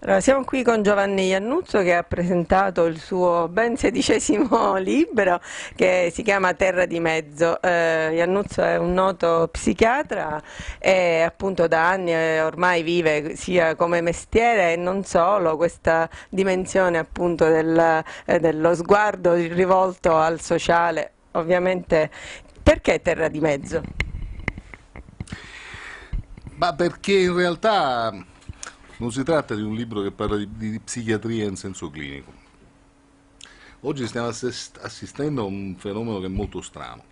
Allora, siamo qui con Giovanni Iannuzzo che ha presentato il suo ben sedicesimo libro che si chiama Terra di Mezzo. Eh, Iannuzzo è un noto psichiatra e appunto da anni eh, ormai vive sia come mestiere e non solo questa dimensione appunto del, eh, dello sguardo rivolto al sociale. Ovviamente perché Terra di Mezzo? Ma perché in realtà non si tratta di un libro che parla di, di psichiatria in senso clinico. Oggi stiamo assistendo a un fenomeno che è molto strano,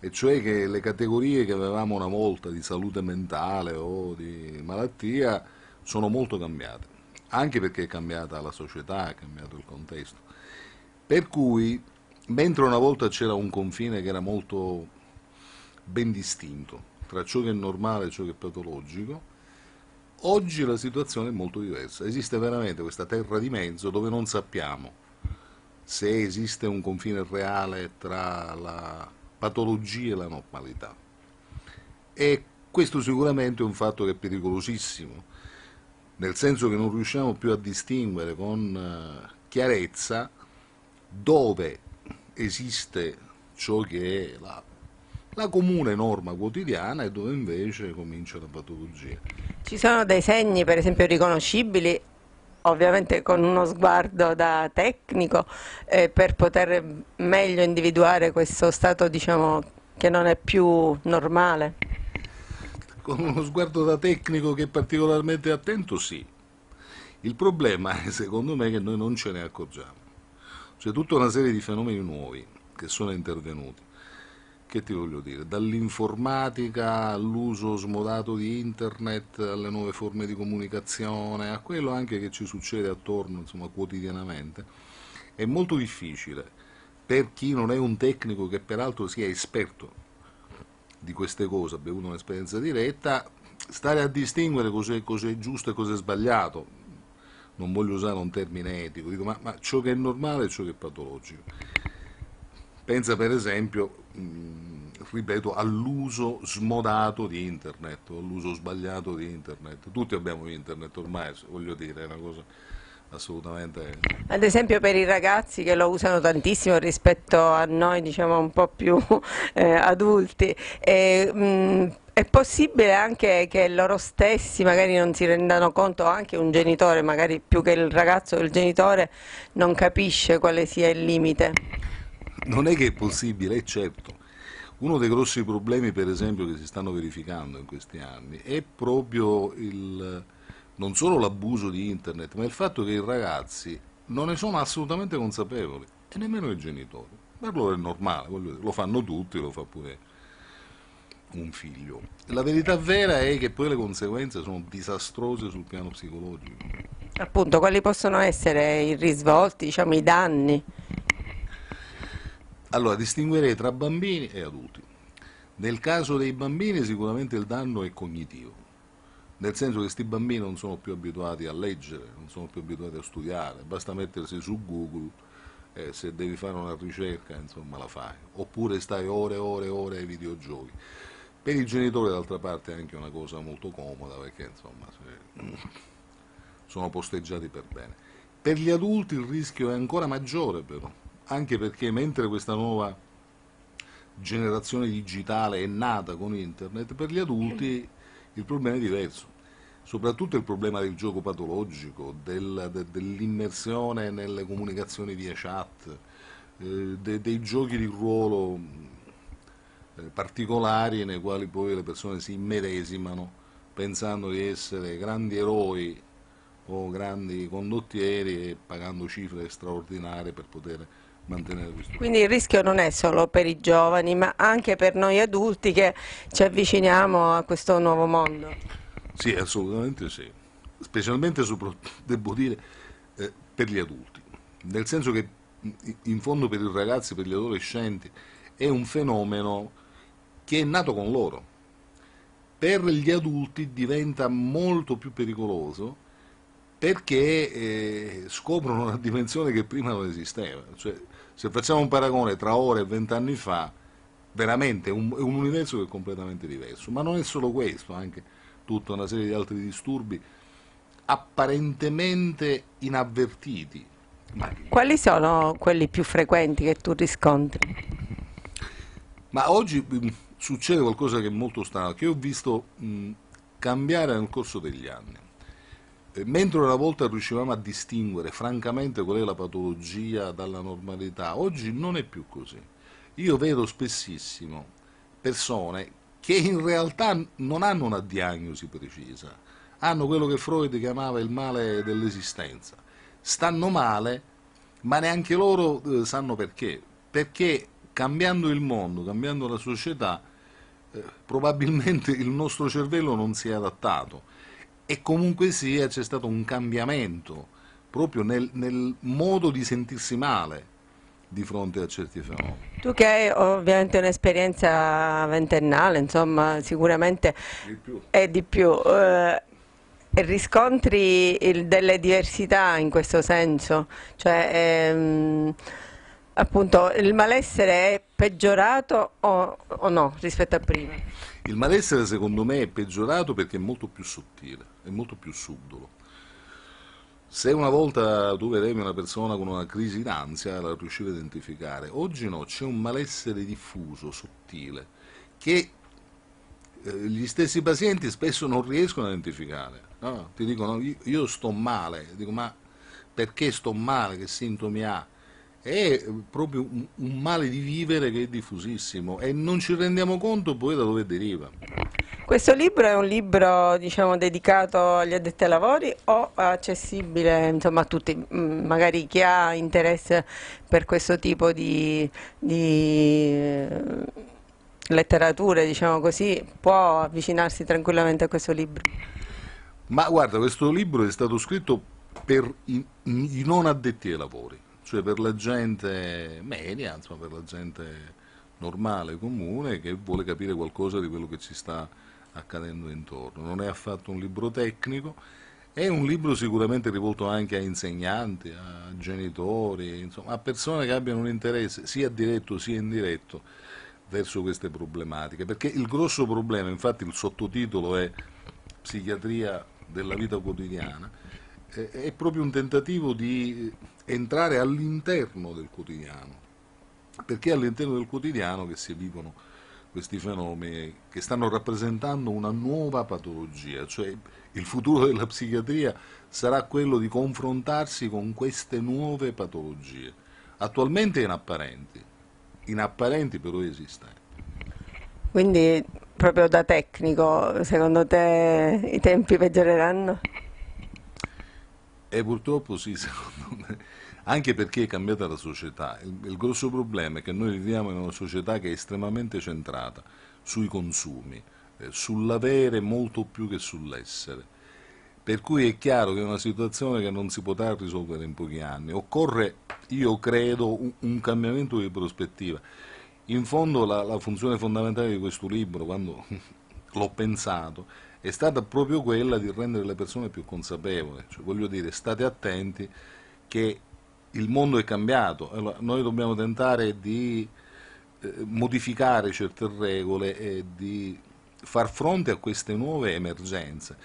e cioè che le categorie che avevamo una volta di salute mentale o di malattia sono molto cambiate, anche perché è cambiata la società, è cambiato il contesto. Per cui, mentre una volta c'era un confine che era molto ben distinto tra ciò che è normale e ciò che è patologico, Oggi la situazione è molto diversa, esiste veramente questa terra di mezzo dove non sappiamo se esiste un confine reale tra la patologia e la normalità. E questo sicuramente è un fatto che è pericolosissimo, nel senso che non riusciamo più a distinguere con eh, chiarezza dove esiste ciò che è la, la comune norma quotidiana e dove invece comincia la patologia. Ci sono dei segni, per esempio, riconoscibili ovviamente con uno sguardo da tecnico eh, per poter meglio individuare questo stato diciamo che non è più normale? Con uno sguardo da tecnico che è particolarmente attento sì. Il problema è secondo me che noi non ce ne accorgiamo. C'è tutta una serie di fenomeni nuovi che sono intervenuti che ti voglio dire, dall'informatica all'uso smodato di internet, alle nuove forme di comunicazione, a quello anche che ci succede attorno insomma, quotidianamente, è molto difficile per chi non è un tecnico che peraltro sia esperto di queste cose, abbia avuto un'esperienza diretta, stare a distinguere cos'è, cos'è giusto e cos'è sbagliato. Non voglio usare un termine etico, dico ma, ma ciò che è normale e ciò che è patologico. Pensa per esempio Mm, ripeto, all'uso smodato di internet, all'uso sbagliato di internet. Tutti abbiamo internet ormai, voglio dire, è una cosa assolutamente... Ad esempio per i ragazzi che lo usano tantissimo rispetto a noi, diciamo, un po' più eh, adulti. E, mh, mm, è possibile anche che loro stessi magari non si rendano conto, anche un genitore, magari più che il ragazzo, il genitore non capisce quale sia il limite? non è che è possibile, è certo. Uno dei grossi problemi, per esempio, che si stanno verificando in questi anni è proprio il, non solo l'abuso di internet, ma il fatto che i ragazzi non ne sono assolutamente consapevoli e nemmeno i genitori. Per loro è normale, lo fanno tutti, lo fa pure un figlio. La verità vera è che poi le conseguenze sono disastrose sul piano psicologico. Appunto, quali possono essere i risvolti, diciamo, i danni? Allora, distinguerei tra bambini e adulti. Nel caso dei bambini sicuramente il danno è cognitivo, nel senso che questi bambini non sono più abituati a leggere, non sono più abituati a studiare, basta mettersi su Google, eh, se devi fare una ricerca insomma la fai, oppure stai ore e ore e ore ai videogiochi. Per i genitori d'altra parte è anche una cosa molto comoda perché insomma sono posteggiati per bene. Per gli adulti il rischio è ancora maggiore però, anche perché mentre questa nuova generazione digitale è nata con internet, per gli adulti il problema è diverso, soprattutto il problema del gioco patologico, del, de, dell'immersione nelle comunicazioni via chat, eh, de, dei giochi di ruolo eh, particolari nei quali poi le persone si immedesimano pensando di essere grandi eroi o grandi condottieri e pagando cifre straordinarie per poter mantenere questo. Quindi il rischio non è solo per i giovani, ma anche per noi adulti che ci avviciniamo a questo nuovo mondo. Sì, assolutamente sì, specialmente devo dire eh, per gli adulti, nel senso che in fondo per i ragazzi, per gli adolescenti è un fenomeno che è nato con loro. Per gli adulti diventa molto più pericoloso perché eh, scoprono una dimensione che prima non esisteva. Cioè, se facciamo un paragone tra ora e vent'anni fa, veramente è un, universo che è completamente diverso. Ma non è solo questo, anche tutta una serie di altri disturbi apparentemente inavvertiti. Quali sono quelli più frequenti che tu riscontri? Ma oggi mh, mm, succede qualcosa che è molto strano, che ho visto mh, mm, cambiare nel corso degli anni mentre una volta riuscivamo a distinguere francamente qual è la patologia dalla normalità, oggi non è più così. Io vedo spessissimo persone che in realtà non hanno una diagnosi precisa, hanno quello che Freud chiamava il male dell'esistenza. Stanno male, ma neanche loro eh, sanno perché, perché cambiando il mondo, cambiando la società, eh, probabilmente il nostro cervello non si è adattato e comunque sia c'è stato un cambiamento proprio nel, nel modo di sentirsi male di fronte a certi fenomeni. Tu che hai ovviamente un'esperienza ventennale, insomma, sicuramente di più. è di più. Eh, riscontri il, delle diversità in questo senso? Cioè, ehm, appunto, il malessere è peggiorato o, o no rispetto a prima? Il malessere secondo me è peggiorato perché è molto più sottile, è molto più subdolo. Se una volta tu vedevi una persona con una crisi d'ansia la riuscivi a identificare, oggi no, c'è un malessere diffuso, sottile, che eh, gli stessi pazienti spesso non riescono a identificare. No? Ti dicono io, sto male, dico ma perché sto male, che sintomi ha? è ehm, proprio un, un male di vivere che è diffusissimo e non ci rendiamo conto poi da dove deriva. Questo libro è un libro diciamo, dedicato agli addetti ai lavori o accessibile insomma, a tutti, mm, magari chi ha interesse per questo tipo di, di eh, letterature, diciamo così, può avvicinarsi tranquillamente a questo libro? Ma guarda, questo libro è stato scritto per i, i non addetti ai lavori, cioè per la gente media, insomma, per la gente normale, comune, che vuole capire qualcosa di quello che ci sta accadendo intorno. Non è affatto un libro tecnico, è un libro sicuramente rivolto anche a insegnanti, a genitori, insomma, a persone che abbiano un interesse sia diretto sia indiretto verso queste problematiche, perché il grosso problema, infatti il sottotitolo è Psichiatria della vita quotidiana, è proprio un tentativo di entrare all'interno del quotidiano, perché è all'interno del quotidiano che si vivono questi fenomeni che stanno rappresentando una nuova patologia, cioè il futuro della psichiatria sarà quello di confrontarsi con queste nuove patologie, attualmente inapparenti, inapparenti però esistenti. Quindi proprio da tecnico, secondo te i tempi peggioreranno? E eh, purtroppo sì, secondo me anche perché è cambiata la società. Il, il grosso problema è che noi viviamo in una società che è estremamente centrata sui consumi, eh, sull'avere molto più che sull'essere. Per cui è chiaro che è una situazione che non si potrà risolvere in pochi anni. Occorre, io credo, un, un cambiamento di prospettiva. In fondo la, la funzione fondamentale di questo libro, quando l'ho pensato, è stata proprio quella di rendere le persone più consapevoli. Cioè, voglio dire, state attenti che il mondo è cambiato, allora, noi dobbiamo tentare di eh, modificare certe regole e di far fronte a queste nuove emergenze.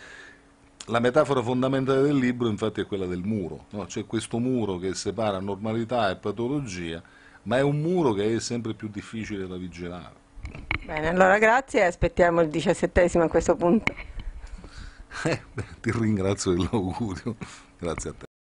La metafora fondamentale del libro infatti è quella del muro, no? c'è questo muro che separa normalità e patologia, ma è un muro che è sempre più difficile da vigilare. Bene, allora grazie e aspettiamo il diciassettesimo a questo punto. Eh, ti ringrazio dell'augurio, grazie a te.